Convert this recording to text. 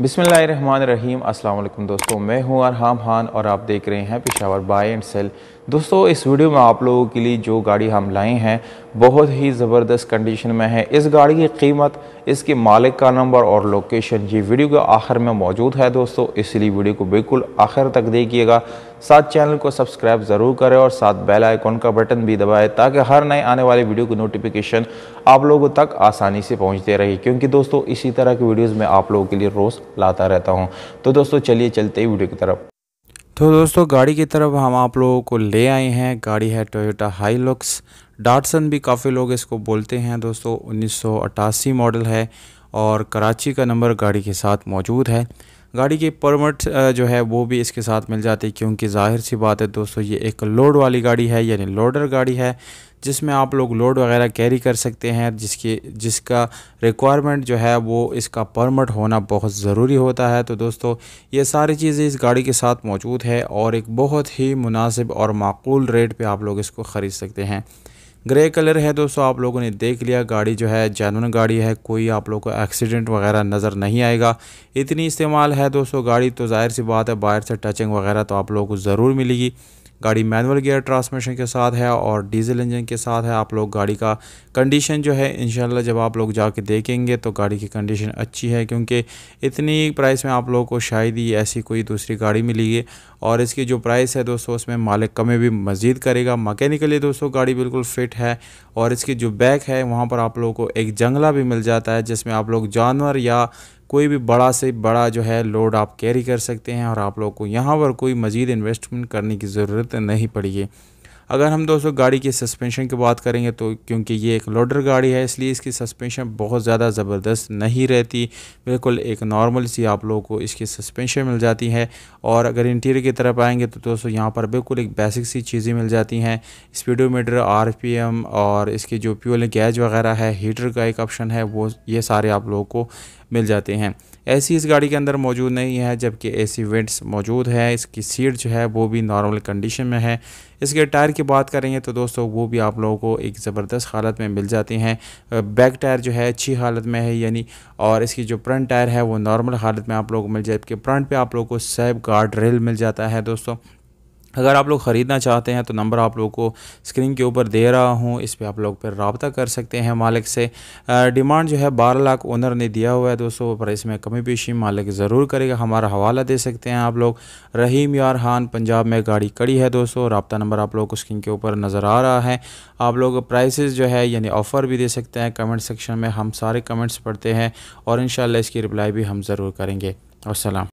रहीम अल्लाम दोस्तों मैं हूं अरहाम खान और आप देख रहे हैं पिशावर बाय एंड सेल दोस्तों इस वीडियो में आप लोगों के लिए जो गाड़ी हम लाए हैं बहुत ही ज़बरदस्त कंडीशन में है इस गाड़ी की कीमत इसके मालिक का नंबर और लोकेशन ये वीडियो के आखिर में मौजूद है दोस्तों इसलिए वीडियो को बिल्कुल आखिर तक देखिएगा साथ चैनल को सब्सक्राइब ज़रूर करें और साथ बेल आइकॉन का बटन भी दबाएँ ताकि हर नए आने वाले वीडियो की नोटिफिकेशन आप लोगों तक आसानी से पहुँचते रहे क्योंकि दोस्तों इसी तरह की वीडियोज़ में आप लोगों के लिए रोज़ लाता रहता हूँ तो दोस्तों चलिए चलते ही वीडियो की तरफ तो दोस्तों गाड़ी की तरफ हम आप लोगों को ले आए हैं गाड़ी है टोयोटा हाईलुक्स डाटसन भी काफ़ी लोग इसको बोलते हैं दोस्तों उन्नीस मॉडल है और कराची का नंबर गाड़ी के साथ मौजूद है गाड़ी की परमिट जो है वो भी इसके साथ मिल जाती है क्योंकि जाहिर सी बात है दोस्तों ये एक लोड वाली गाड़ी है यानी लोडर गाड़ी है जिसमें आप लोग लोड वगैरह कैरी कर सकते हैं जिसकी जिसका रिक्वायरमेंट जो है वो इसका परमिट होना बहुत ज़रूरी होता है तो दोस्तों ये सारी चीज़ें इस गाड़ी के साथ मौजूद है और एक बहुत ही मुनासिब और माकूल रेट पर आप लोग इसको ख़रीद सकते हैं ग्रे कलर है दोस्तों आप लोगों ने देख लिया गाड़ी जो है जैनून गाड़ी है कोई आप लोगों को एक्सीडेंट वगैरह नज़र नहीं आएगा इतनी इस्तेमाल है दोस्तों गाड़ी तो जाहिर सी बात है बाहर से टचिंग वगैरह तो आप लोगों को ज़रूर मिलेगी गाड़ी मैनुअल गियर ट्रांसमिशन के साथ है और डीजल इंजन के साथ है आप लोग गाड़ी का कंडीशन जो है इन जब आप लोग जाके देखेंगे तो गाड़ी की कंडीशन अच्छी है क्योंकि इतनी प्राइस में आप लोगों को शायद ही ऐसी कोई दूसरी गाड़ी मिलेगी और इसकी जो प्राइस है दोस्तों उसमें मालिक कमी भी मज़ीद करेगा मकैनिकली दोस्तों गाड़ी बिल्कुल फिट है और इसकी जो बैक है वहाँ पर आप लोगों को एक जंगला भी मिल जाता है जिसमें आप लोग जानवर या कोई भी बड़ा से बड़ा जो है लोड आप कैरी कर सकते हैं और आप लोग को यहाँ पर कोई मज़ीद इन्वेस्टमेंट करने की ज़रूरत नहीं पड़ी है अगर हम दोस्तों गाड़ी के सस्पेंशन की बात करेंगे तो क्योंकि ये एक लोडर गाड़ी है इसलिए इसकी सस्पेंशन बहुत ज़्यादा ज़बरदस्त नहीं रहती बिल्कुल एक नॉर्मल सी आप लोगों को इसकी सस्पेंशन मिल जाती है और अगर इंटीरियर की तरफ आएंगे तो दोस्तों यहाँ पर बिल्कुल एक बेसिक सी चीज़ें मिल जाती हैं स्पीडोमीटर आर और इसके जो प्योल गैज वगैरह है हीटर का एक ऑप्शन है वो ये सारे आप लोगों को मिल जाते हैं एसी इस गाड़ी के अंदर मौजूद नहीं है जबकि एसी विंड्स मौजूद है इसकी सीट जो है वो भी नॉर्मल कंडीशन में है इसके टायर की बात करेंगे तो दोस्तों वो भी आप लोगों को एक ज़बरदस्त हालत में मिल जाते हैं बैक टायर जो है अच्छी हालत में है यानी और इसकी जो फ्रंट टायर है वो नॉर्मल हालत में आप लोगों को मिल जाए जबकि फ्रंट पे आप लोगों को सैब गार्ड रेल मिल जाता है दोस्तों अगर आप लोग ख़रीदना चाहते हैं तो नंबर आप लोग को स्क्रीन के ऊपर दे रहा हूँ इस पर आप लोग पर रबता कर सकते हैं मालिक से डिमांड जो है बारह लाख ओनर ने दिया हुआ है दोस्तों पर इसमें कमी पेशी मालिक ज़रूर करेगा हमारा हवाला दे सकते हैं आप लोग रहीम यार खान पंजाब में गाड़ी कड़ी है दोस्तों रबता नंबर आप लोग को स्क्रीन के ऊपर नज़र आ रहा है आप लोग प्राइसेस जो है यानी ऑफ़र भी दे सकते हैं कमेंट सेक्शन में हम सारे कमेंट्स पढ़ते हैं और इन इसकी रिप्लाई भी हम ज़रूर करेंगे और